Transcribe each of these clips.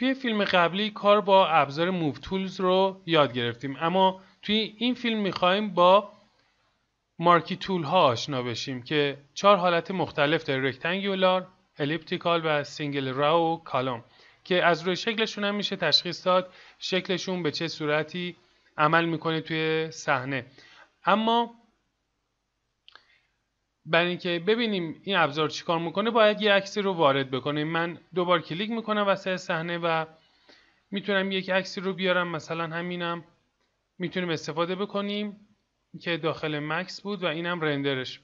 توی فیلم قبلی کار با ابزار موو تولز رو یاد گرفتیم اما توی این فیلم میخوایم با مارکی تول ها آشنا بشیم که چهار حالت مختلف داره رکتنگولار، الیپتیکال و سینگل راو و کالوم که از روی شکلشون هم میشه تشخیص داد شکلشون به چه صورتی عمل میکنه توی صحنه اما برای اینکه ببینیم این ابزار چیکار میکنه باید یه عکسی رو وارد بکنیم من دوبار کلیک میکنم وسط صحنه و میتونم یک عکسی رو بیارم مثلا همینم میتونیم استفاده بکنیم که داخل مکس بود و اینم رندرش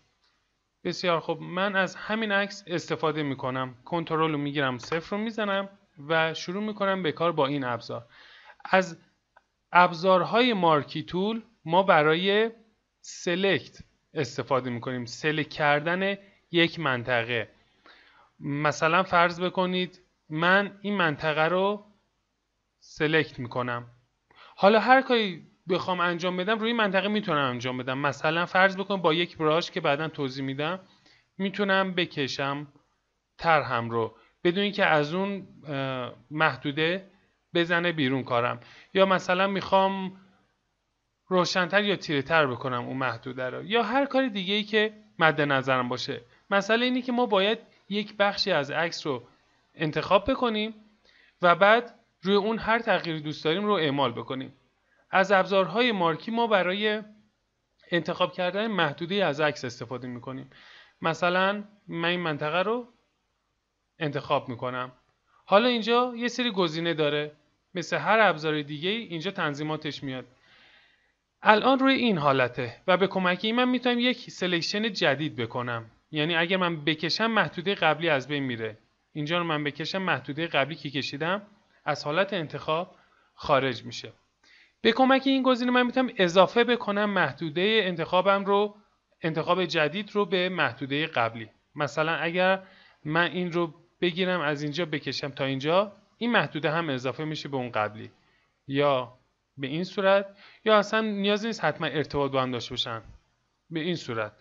بسیار خوب من از همین عکس استفاده میکنم کنترل رو میگیرم صفر رو میزنم و شروع میکنم به کار با این ابزار از ابزارهای مارکی تول ما برای سلکت استفاده میکنیم سلک کردن یک منطقه مثلا فرض بکنید من این منطقه رو سلکت میکنم حالا هر کاری بخوام انجام بدم روی این منطقه میتونم انجام بدم مثلا فرض بکنم با یک براش که بعدا توضیح میدم میتونم بکشم هم رو بدون اینکه از اون محدوده بزنه بیرون کارم یا مثلا میخوام روشنتر یا تر بکنم اون محدوده رو یا هر کار دیگه ای که مد نظرم باشه مسئله اینه که ما باید یک بخشی از عکس رو انتخاب بکنیم و بعد روی اون هر تغییری دوست داریم رو اعمال بکنیم از ابزارهای مارکی ما برای انتخاب کردن محدوده از عکس استفاده میکنیم مثلا من این منطقه رو انتخاب میکنم حالا اینجا یه سری گزینه داره مثل هر ابزار دیگه اینجا تنظیماتش میاد الان روی این حالته و به کمکی من میتونم یک سلکشن جدید بکنم یعنی اگر من بکشم محدوده قبلی از بین میره اینجا رو من بکشم محدوده قبلی که کشیدم از حالت انتخاب خارج میشه به کمک این گزینه من میتونم اضافه بکنم محدوده انتخابم رو انتخاب جدید رو به محدوده قبلی مثلا اگر من این رو بگیرم از اینجا بکشم تا اینجا این محدوده هم اضافه میشه به اون قبلی یا به این صورت یا اصلا نیاز نیست حتما ارتباط با هم داشته باشن به این صورت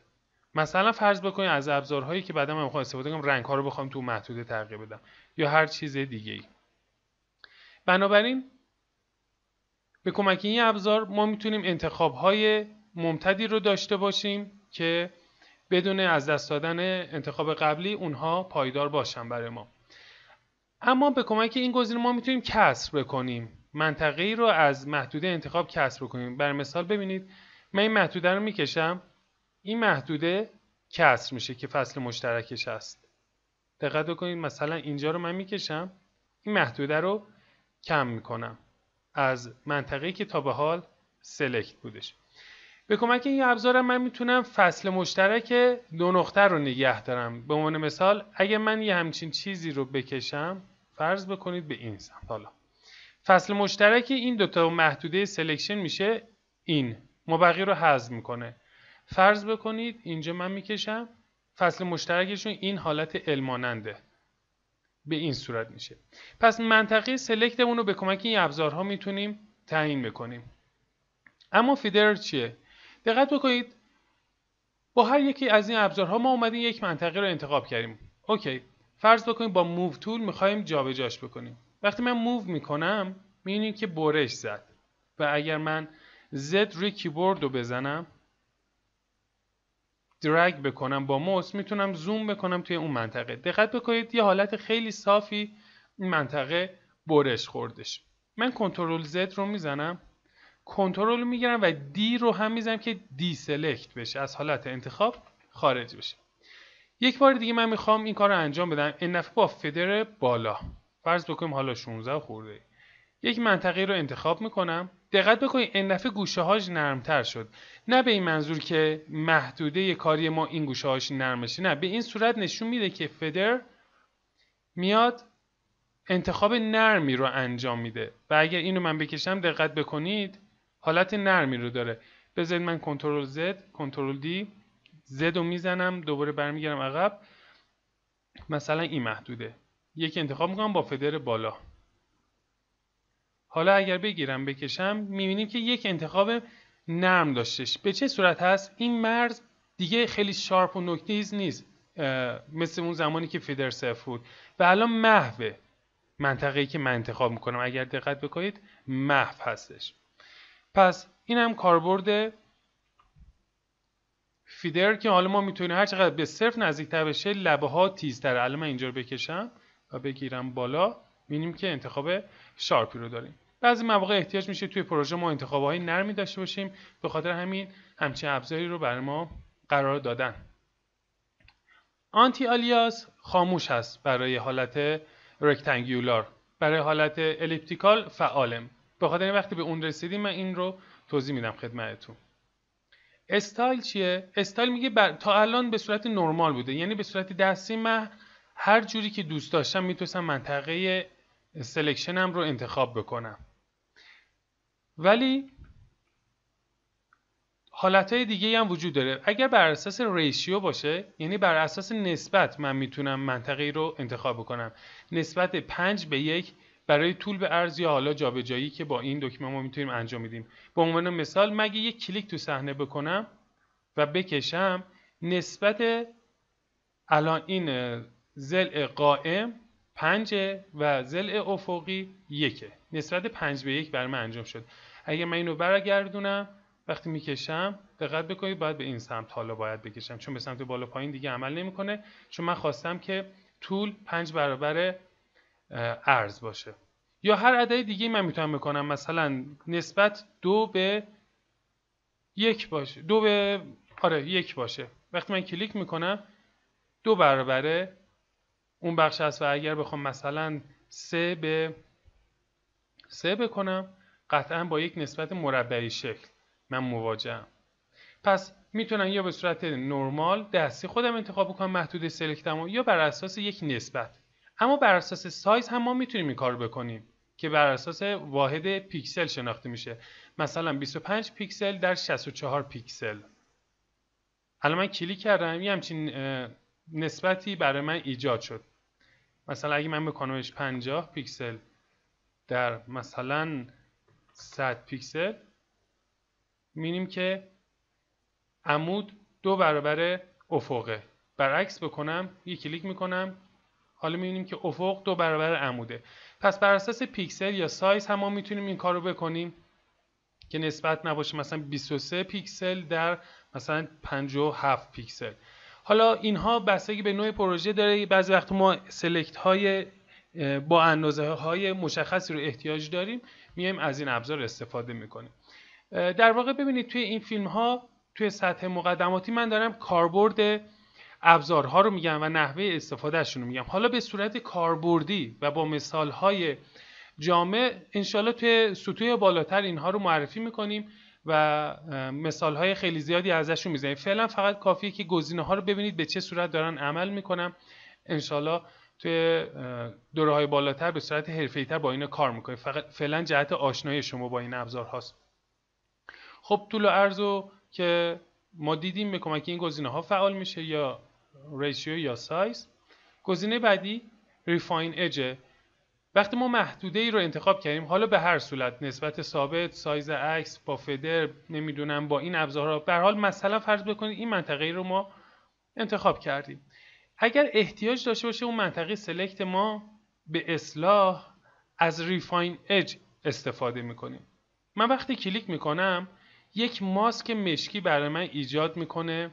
مثلا فرض بکنید از ابزارهایی که بعدا من میخوام استفاده کنم رنگ ها رو بخوام تو محدوده تغییر بدم یا هر چیز دیگه ای بنابراین به کمک این ابزار ما میتونیم انتخاب های ممتدی رو داشته باشیم که بدون از دست دادن انتخاب قبلی اونها پایدار باشن برای ما اما به کمک این گزینه ما میتونیم کسر بکنیم منطقه رو از محدوده انتخاب کسر کنیم برای مثال ببینید من این محدوده رو میکشم این محدوده کسر میشه که فصل مشترکش هست دقت بکنید مثلا اینجا رو من میکشم این محدوده رو کم میکنم از منطقه‌ای که تا به حال سلکت بودش به کمک این ابزارم من میتونم فصل مشترک دو نقطه رو نگه دارم به عنوان مثال اگر من یه همچین چیزی رو بکشم فرض بکنید به این سمت حالا فصل مشترک این دوتا محدوده سلکشن میشه این ما رو حذف میکنه فرض بکنید اینجا من میکشم فصل مشترکشون این حالت الماننده به این صورت میشه پس منطقه سلکتمون رو به کمک این ابزارها میتونیم تعیین بکنیم اما فیدر چیه دقت بکنید با هر یکی از این ابزارها ما اومدیم یک منطقه رو انتخاب کردیم اوکی فرض بکنید با موو تول میخوایم جابجاش بکنیم وقتی من موو میکنم میبینید که برش زد و اگر من زد روی کیبورد رو بزنم درگ بکنم با موس میتونم زوم بکنم توی اون منطقه دقت بکنید یه حالت خیلی صافی این منطقه برش خوردش من کنترل زد رو میزنم کنترل رو میگیرم و دی رو هم میزنم که دی سلکت بشه از حالت انتخاب خارج بشه یک بار دیگه من میخوام این کار رو انجام بدم این با فدر بالا فرض بکنیم حالا 16 خورده یک منطقه رو انتخاب میکنم دقت بکنید این دفعه گوشه هاش نرمتر شد نه به این منظور که محدوده کاری ما این گوشه هاش بشه نه به این صورت نشون میده که فدر میاد انتخاب نرمی رو انجام میده و اگر اینو من بکشم دقت بکنید حالت نرمی رو داره بذارید من کنترل زد کنترل دی زد رو میزنم دوباره برمیگردم عقب مثلا این محدوده یک انتخاب میکنم با فدر بالا حالا اگر بگیرم بکشم میبینیم که یک انتخاب نرم داشتش به چه صورت هست این مرز دیگه خیلی شارپ و نکتیز نیست مثل اون زمانی که فدر صفر بود و الان محو منطقه ای که من انتخاب میکنم اگر دقت بکنید محو هستش پس این هم کاربرد فیدر که حالا ما میتونیم هر چقدر به صرف تر بشه لبه ها تیزتر الان من اینجا رو بکشم و بگیرم بالا میبینیم که انتخاب شارپی رو داریم بعضی مواقع احتیاج میشه توی پروژه ما انتخاب های نرمی داشته باشیم به خاطر همین همچین ابزاری رو برای ما قرار دادن آنتی آلیاس خاموش هست برای حالت رکتنگیولار برای حالت الیپتیکال فعالم به خاطر وقتی به اون رسیدیم من این رو توضیح میدم خدمتتون استایل چیه؟ استایل میگه تا الان به صورت نرمال بوده یعنی به صورت دستی من هر جوری که دوست داشتم میتونستم منطقه سلکشنم رو انتخاب بکنم ولی حالت های دیگه هم وجود داره اگر بر اساس ریشیو باشه یعنی بر اساس نسبت من میتونم منطقه رو انتخاب بکنم نسبت 5 به یک برای طول به ارز یا حالا جابجایی که با این دکمه ما میتونیم انجام میدیم به عنوان مثال مگه یک کلیک تو صحنه بکنم و بکشم نسبت الان این زل قائم پنجه و زل افقی یکه نسبت پنج به یک بر انجام شد اگر من اینو برگردونم وقتی میکشم دقت بکنید باید به این سمت حالا باید بکشم چون به سمت بالا پایین دیگه عمل نمیکنه چون من خواستم که طول پنج برابر عرض باشه یا هر عدد دیگه من میتونم بکنم مثلا نسبت دو به یک باشه دو به آره یک باشه وقتی من کلیک میکنم دو برابر اون بخش هست و اگر بخوام مثلا سه به سه بکنم قطعا با یک نسبت مربعی شکل من مواجهم پس میتونم یا به صورت نرمال دستی خودم انتخاب کنم محدود سلکتم یا بر اساس یک نسبت اما بر اساس سایز هم ما میتونیم این کار بکنیم که بر اساس واحد پیکسل شناخته میشه مثلا 25 پیکسل در 64 پیکسل الان من کلیک کردم یه همچین نسبتی برای من ایجاد شد مثلا اگه من به 50 پیکسل در مثلا 100 پیکسل میبینیم که عمود دو برابر افقه برعکس بکنم یک کلیک میکنم حالا میبینیم که افق دو برابر عموده پس بر اساس پیکسل یا سایز هم ما میتونیم این کار رو بکنیم که نسبت نباشه مثلا 23 پیکسل در مثلا 57 پیکسل حالا اینها بستگی به نوع پروژه داره بعضی وقت ما سلکت های با اندازه های مشخصی رو احتیاج داریم میایم از این ابزار استفاده میکنیم در واقع ببینید توی این فیلم ها توی سطح مقدماتی من دارم کاربرد ابزارها رو میگم و نحوه استفادهشون رو میگم حالا به صورت کاربردی و با مثال های جامع انشالله توی سطوح بالاتر اینها رو معرفی میکنیم و مثال های خیلی زیادی ازشون میزنیم فعلا فقط کافیه که گزینه ها رو ببینید به چه صورت دارن عمل میکنم انشالله توی دوره های بالاتر به صورت حرفه تر با این کار میکنیم فقط فعلا جهت آشنایی شما با این ابزار هاست خب طول و عرض که ما دیدیم به کمک این گزینه ها فعال میشه یا ریشیو یا سایز گزینه بعدی ریفاین اجه وقتی ما محدوده ای رو انتخاب کردیم حالا به هر صورت نسبت ثابت سایز عکس با فدر نمیدونم با این ابزارها به حال مثلا فرض بکنید این منطقه ای رو ما انتخاب کردیم اگر احتیاج داشته باشه اون منطقه سلکت ما به اصلاح از ریفاین اج استفاده میکنیم من وقتی کلیک میکنم یک ماسک مشکی برای من ایجاد میکنه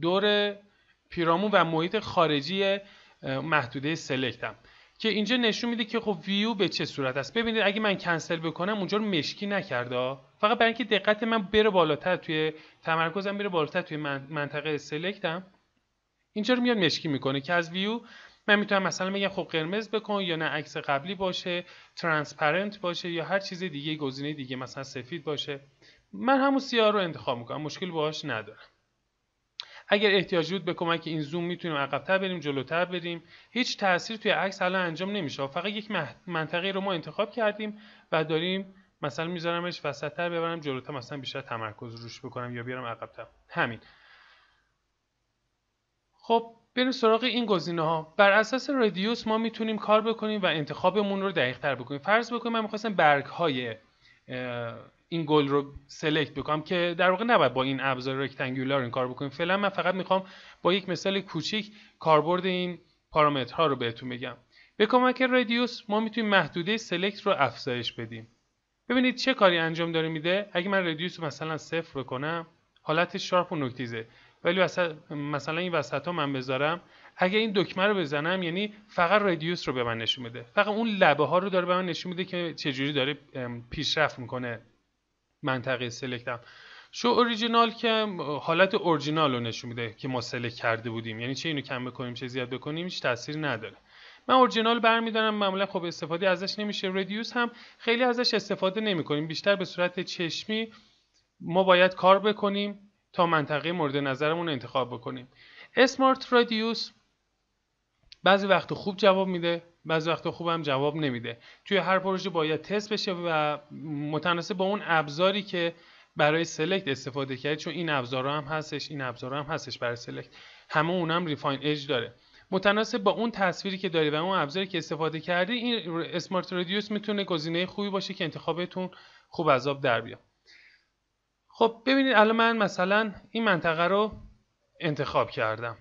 دور پیرامون و محیط خارجی محدوده سلکتم که اینجا نشون میده که خب ویو به چه صورت است ببینید اگه من کنسل بکنم اونجا رو مشکی نکرده فقط برای اینکه دقت من بره بالاتر توی تمرکزم بره بالاتر توی منطقه سلکتم اینجا رو میاد مشکی میکنه که از ویو من میتونم مثلا بگم خب قرمز بکن یا نه عکس قبلی باشه ترانسپرنت باشه یا هر چیز دیگه گزینه دیگه مثلا سفید باشه من همون سیاه رو انتخاب میکنم مشکل باهاش ندارم اگر احتیاج بود به کمک این زوم میتونیم عقبتر بریم جلوتر بریم هیچ تاثیر توی عکس الان انجام نمیشه فقط یک منطقه رو ما انتخاب کردیم و داریم مثلا میذارمش وسطتر ببرم جلوتر مثلا بیشتر تمرکز روش بکنم یا بیارم عقبتر همین خب بریم سراغ این گزینه ها بر اساس ردیوس ما میتونیم کار بکنیم و انتخابمون رو دقیق تر بکنیم فرض بکنیم من میخواستم برگ های این گل رو سلکت بکنم که در واقع نباید با این ابزار رکتانگولار این کار بکنیم فعلا من فقط میخوام با یک مثال کوچیک کاربرد این پارامترها رو بهتون بگم به کمک رادیوس ما میتونیم محدوده سلکت رو افزایش بدیم ببینید چه کاری انجام داره میده اگه من رادیوس رو مثلا صفر بکنم حالت شارپ و نکتیزه ولی مثلا این وسط ها من بذارم اگه این دکمه رو بزنم یعنی فقط رادیوس رو به من نشون میده فقط اون لبه ها رو داره به من نشون میده که چجوری داره پیشرفت میکنه منطقه سلکتم شو اوریجینال که حالت اورجینال رو نشون میده که ما سلکت کرده بودیم یعنی چه اینو کم بکنیم چه زیاد بکنیم هیچ تاثیر نداره من اورجینال برمیدارم معمولا خب استفاده ازش نمیشه ردیوس هم خیلی ازش استفاده نمی کنیم بیشتر به صورت چشمی ما باید کار بکنیم تا منطقه مورد نظرمون رو انتخاب بکنیم اسمارت رادیوس بعضی وقت خوب جواب میده بعضی وقتا خوبم جواب نمیده توی هر پروژه باید تست بشه و متناسب با اون ابزاری که برای سلکت استفاده کردی چون این ابزارها هم هستش این ابزارها هم هستش برای سلکت همه اونم ریفاین اج داره متناسب با اون تصویری که داری و اون ابزاری که استفاده کردی این اسمارت رادیوس میتونه گزینه خوبی باشه که انتخابتون خوب عذاب در بیاد خب ببینید الان من مثلا این منطقه رو انتخاب کردم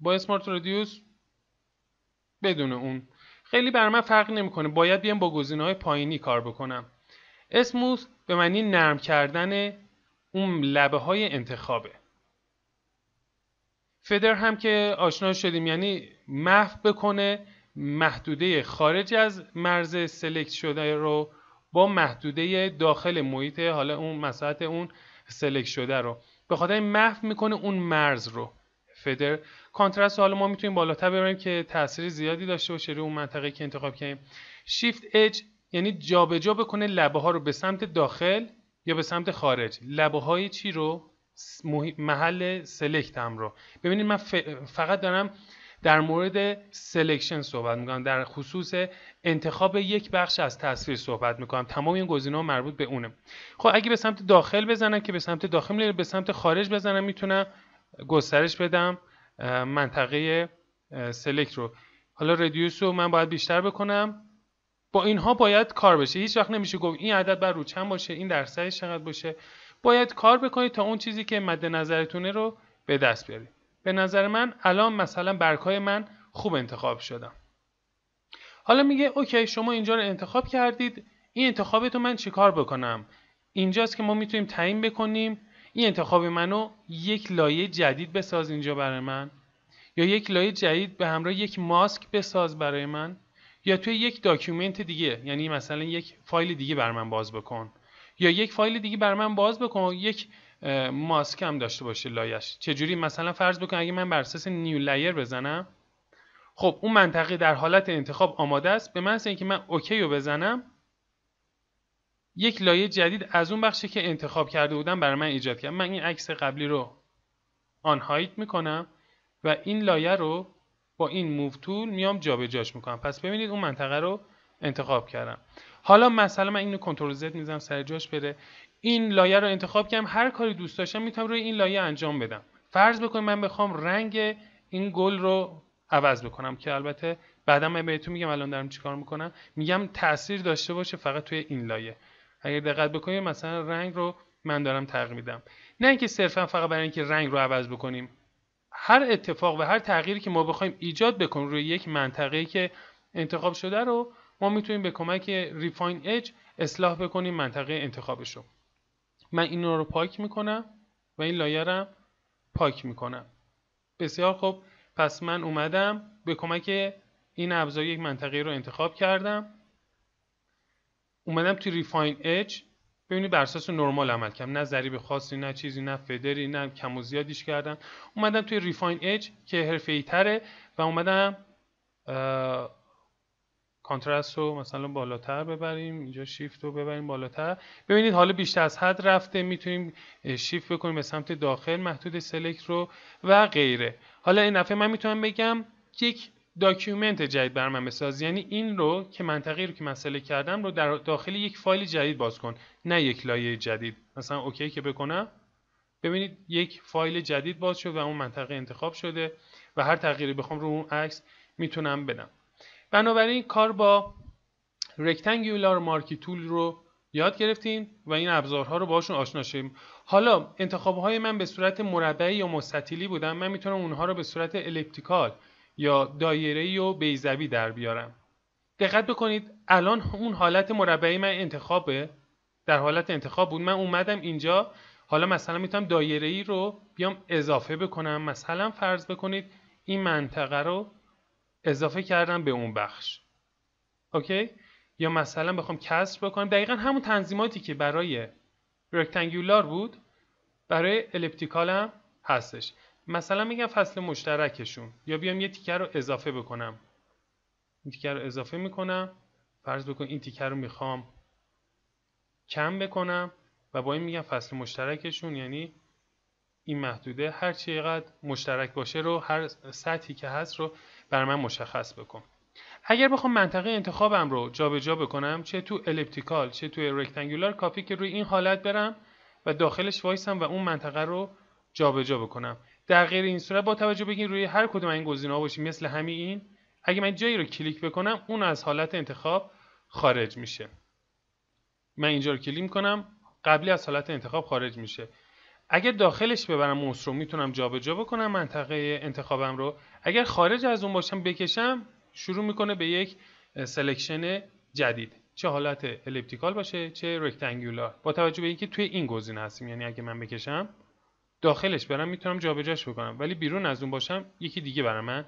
با اسمارت رادیوس بدون اون خیلی بر من فرق نمیکنه باید بیام با گزینه های پایینی کار بکنم اسموس به معنی نرم کردن اون لبه های انتخابه فدر هم که آشنا شدیم یعنی محو بکنه محدوده خارج از مرز سلکت شده رو با محدوده داخل محیط حالا اون مساحت اون سلکت شده رو به خاطر محو میکنه اون مرز رو فدر کانترست حالا ما میتونیم بالاتر ببریم که تاثیر زیادی داشته باشه روی اون منطقه که انتخاب کردیم شیفت اج یعنی جابجا جا بکنه لبه ها رو به سمت داخل یا به سمت خارج لبه های چی رو محل سلکت هم رو ببینید من فقط دارم در مورد سلکشن صحبت میکنم در خصوص انتخاب یک بخش از تصویر صحبت میکنم تمام این گزینه‌ها مربوط به اونه خب اگه به سمت داخل بزنم که به سمت داخل میره به سمت خارج بزنم میتونم گسترش بدم منطقه سلکت رو حالا ردیوس رو من باید بیشتر بکنم با اینها باید کار بشه هیچ وقت نمیشه گفت این عدد بر رو چند باشه این درصدش چقدر باشه باید کار بکنید تا اون چیزی که مد نظرتونه رو به دست بیارید به نظر من الان مثلا برکای من خوب انتخاب شدم حالا میگه اوکی شما اینجا رو انتخاب کردید این انتخابتو من چیکار بکنم اینجاست که ما میتونیم تعیین بکنیم این انتخاب منو یک لایه جدید بساز اینجا برای من یا یک لایه جدید به همراه یک ماسک بساز برای من یا توی یک داکیومنت دیگه یعنی مثلا یک فایل دیگه بر من باز بکن یا یک فایل دیگه بر من باز بکن یک ماسک هم داشته باشه لایش چجوری مثلا فرض بکن اگه من بر اساس نیو لایر بزنم خب اون منطقه در حالت انتخاب آماده است به من اینکه من اوکی رو بزنم یک لایه جدید از اون بخشی که انتخاب کرده بودم برای من ایجاد کرد من این عکس قبلی رو آن میکنم و این لایه رو با این موو تول میام جابجاش میکنم پس ببینید اون منطقه رو انتخاب کردم حالا مثلا من اینو کنترل زد میزنم سر جاش بره این لایه رو انتخاب کردم هر کاری دوست داشتم میتونم روی این لایه انجام بدم فرض بکنید من بخوام رنگ این گل رو عوض بکنم که البته بعدا من بهتون میگم الان دارم چیکار میکنم میگم تاثیر داشته باشه فقط توی این لایه اگر دقت بکنیم مثلا رنگ رو من دارم تغییر میدم نه اینکه صرفا فقط برای اینکه رنگ رو عوض بکنیم هر اتفاق و هر تغییری که ما بخوایم ایجاد بکنیم روی یک منطقه که انتخاب شده رو ما میتونیم به کمک ریفاین اج اصلاح بکنیم منطقه انتخابش رو من این رو پاک میکنم و این لایه رو پاک میکنم بسیار خوب پس من اومدم به کمک این ابزار یک منطقه رو انتخاب کردم اومدم توی ریفاین اچ ببینید بر اساس نرمال عمل کردم نه ضریب خاصی نه چیزی نه فدری نه کم و زیادیش کردم اومدم توی ریفاین اچ که ای تره و اومدم کانترست رو مثلا بالاتر ببریم اینجا شیفت رو ببریم بالاتر ببینید حالا بیشتر از حد رفته میتونیم شیفت بکنیم به سمت داخل محدود سلکت رو و غیره حالا این نفعه من میتونم بگم یک داکیومنت جدید بر من بساز یعنی این رو که منطقی رو که مسئله کردم رو در داخل یک فایل جدید باز کن نه یک لایه جدید مثلا اوکی که بکنم ببینید یک فایل جدید باز شد و اون منطقه انتخاب شده و هر تغییری بخوام رو اون عکس میتونم بدم بنابراین کار با رکتنگولار مارکی تول رو یاد گرفتیم و این ابزارها رو باشون آشنا شدیم حالا انتخاب های من به صورت مربعی یا مستطیلی بودن من میتونم اونها رو به صورت الپتیکال یا دایره‌ای و بیزوی در بیارم دقت بکنید الان اون حالت مربعی من انتخابه در حالت انتخاب بود من اومدم اینجا حالا مثلا میتونم دایره ای رو بیام اضافه بکنم مثلا فرض بکنید این منطقه رو اضافه کردم به اون بخش اوکی یا مثلا بخوام کسر بکنم دقیقا همون تنظیماتی که برای رکتنگولار بود برای الپتیکال هم هستش مثلا میگم فصل مشترکشون یا بیام یه تیکر رو اضافه بکنم این تیکر رو اضافه میکنم فرض بکن این تیکر رو میخوام کم بکنم و با این میگم فصل مشترکشون یعنی این محدوده هر چقدر مشترک باشه رو هر سطحی که هست رو بر من مشخص بکن اگر بخوام منطقه انتخابم رو جابجا جا بکنم چه تو الپتیکال چه تو رکتانگولار کافی که روی این حالت برم و داخلش وایسم و اون منطقه رو جابجا بکنم در غیر این صورت با توجه به روی هر کدوم این گزینه‌ها باشیم مثل همین این اگه من جایی رو کلیک بکنم اون از حالت انتخاب خارج میشه من اینجا رو کلیک کنم قبلی از حالت انتخاب خارج میشه اگر داخلش ببرم موس رو میتونم جابجا بکنم منطقه انتخابم رو اگر خارج از اون باشم بکشم شروع میکنه به یک سلکشن جدید چه حالت الیپتیکال باشه چه رکتانگولار با توجه به اینکه توی این گزینه هستیم یعنی اگه من بکشم داخلش برم میتونم جابجاش بکنم ولی بیرون از اون باشم یکی دیگه برای من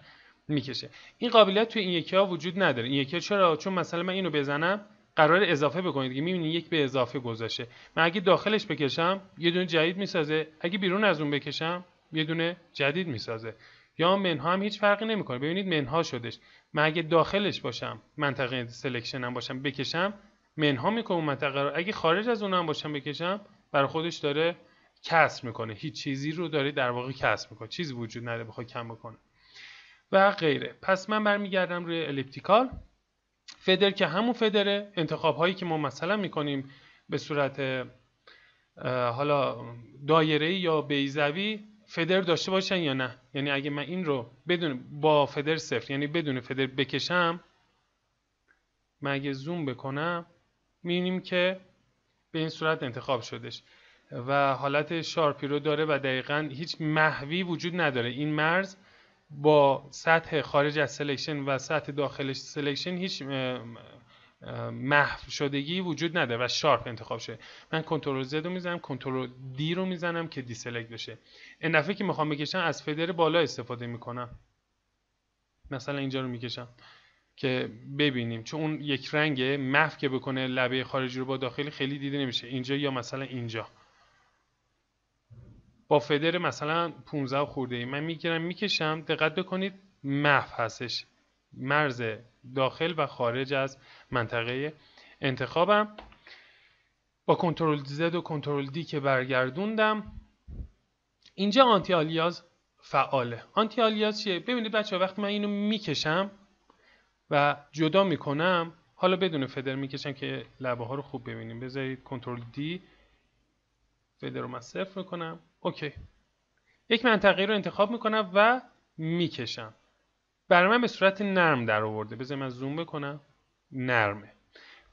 میکشه این قابلیت توی این یکی ها وجود نداره این یکی ها چرا چون مثلا من اینو بزنم قرار اضافه بکنید دیگه میبینید یک به اضافه گذاشته من اگه داخلش بکشم یه دونه جدید میسازه اگه بیرون از اون بکشم یه دونه جدید میسازه یا منها هم هیچ فرقی نمیکنه ببینید منها شدش من اگه داخلش باشم منطقه هم باشم بکشم منها میکنه اون منطقه رو اگه خارج از اونم باشم بکشم برای خودش داره کسر میکنه هیچ چیزی رو داره در واقع کسر میکنه چیزی وجود نداره بخواد کم بکنه و غیره پس من برمیگردم روی الیپتیکال فدر که همون فدره انتخاب هایی که ما مثلا میکنیم به صورت حالا دایره یا بیزوی فدر داشته باشن یا نه یعنی اگه من این رو بدون با فدر صفر یعنی بدون فدر بکشم من اگه زوم بکنم میبینیم که به این صورت انتخاب شدش و حالت شارپی رو داره و دقیقا هیچ محوی وجود نداره این مرز با سطح خارج از سلکشن و سطح داخل سلکشن هیچ محو شدگی وجود نداره و شارپ انتخاب شده من کنترل زد رو میزنم کنترل دی رو میزنم که دیسلکت بشه این دفعه که میخوام بکشم از فدر بالا استفاده میکنم مثلا اینجا رو میکشم که ببینیم چون اون یک رنگ محو که بکنه لبه خارجی رو با داخلی خیلی دیده نمیشه اینجا یا مثلا اینجا با فدر مثلا 15 خورده ای من میگیرم میکشم دقت بکنید محف هستش مرز داخل و خارج از منطقه انتخابم با کنترل زد و کنترل دی که برگردوندم اینجا آنتی آلیاز فعاله آنتی آلیاز چیه ببینید بچه وقتی من اینو میکشم و جدا میکنم حالا بدون فدر میکشم که لبه ها رو خوب ببینیم بذارید کنترل دی فیدر رو من صفر میکنم اوکی یک منطقه رو انتخاب میکنم و میکشم برای من به صورت نرم در آورده بذار من زوم بکنم نرمه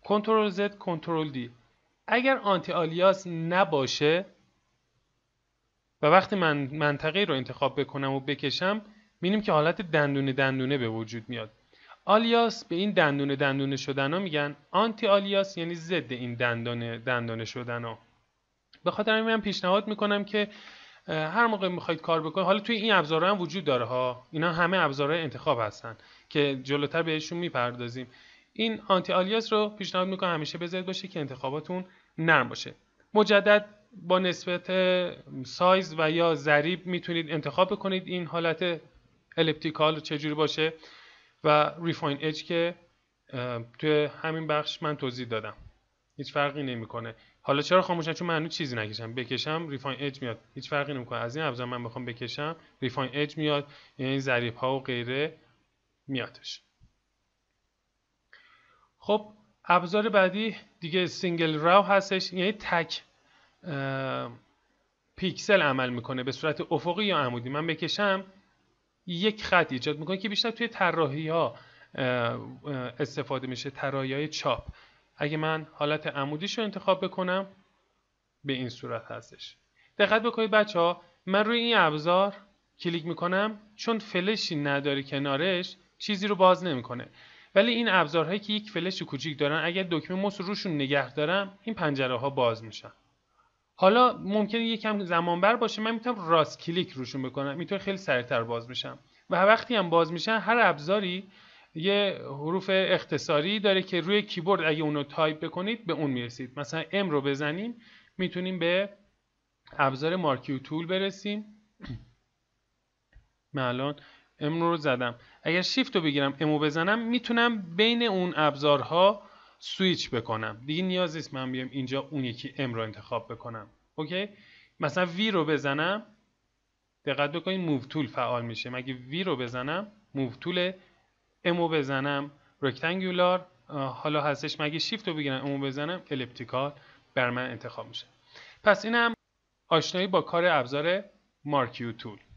کنترل Z کنترل دی. اگر آنتی آلیاس نباشه و وقتی من منطقه رو انتخاب بکنم و بکشم میبینیم که حالت دندونه دندونه به وجود میاد آلیاس به این دندونه دندونه شدن ها میگن آنتی آلیاس یعنی ضد این دندونه دندونه شدن ها به خاطر همین من پیشنهاد میکنم که هر موقع میخواید کار بکنید حالا توی این ابزارها هم وجود داره ها اینا همه ابزارهای انتخاب هستن که جلوتر بهشون میپردازیم این آنتی آلیاس رو پیشنهاد میکنم همیشه بذارید باشه که انتخاباتون نرم باشه مجدد با نسبت سایز و یا ضریب میتونید انتخاب کنید، این حالت الپتیکال چجوری باشه و ریفاین که توی همین بخش من توضیح دادم هیچ فرقی نمیکنه حالا چرا خاموشن چون من چیزی نکشم بکشم ریفاین اج میاد هیچ فرقی نمیکنه از این ابزار من بخوام بکشم ریفاین اج میاد یعنی ظریف ها و غیره میادش خب ابزار بعدی دیگه سینگل راو هستش یعنی تک پیکسل عمل میکنه به صورت افقی یا عمودی من بکشم یک خط ایجاد میکنه که بیشتر توی طراحی ها استفاده میشه طراحی های چاپ اگه من حالت عمودیش رو انتخاب بکنم به این صورت هستش دقت بکنید بچه ها من روی این ابزار کلیک میکنم چون فلشی نداره کنارش چیزی رو باز نمیکنه ولی این ابزارهایی که یک فلش کوچیک دارن اگر دکمه موس روشون نگه دارم این پنجره ها باز میشن حالا ممکنه یکم زمان بر باشه من میتونم راست کلیک روشون بکنم میتونه خیلی سریعتر باز میشم و وقتی هم باز میشن هر ابزاری یه حروف اختصاری داره که روی کیبورد اگه اونو تایپ بکنید به اون میرسید مثلا ام رو بزنیم میتونیم به ابزار مارکیو تول برسیم من الان ام رو زدم اگر شیفت رو بگیرم امو بزنم میتونم بین اون ابزارها سویچ بکنم دیگه نیاز نیست من بیام اینجا اون یکی ام رو انتخاب بکنم اوکی مثلا وی رو بزنم دقت بکنید موو تول فعال میشه مگه وی رو بزنم موو تول امو بزنم رکتنگولار حالا هستش مگه شیفت رو بگیرم امو بزنم الپتیکال بر من انتخاب میشه پس اینم آشنایی با کار ابزار مارکیو تول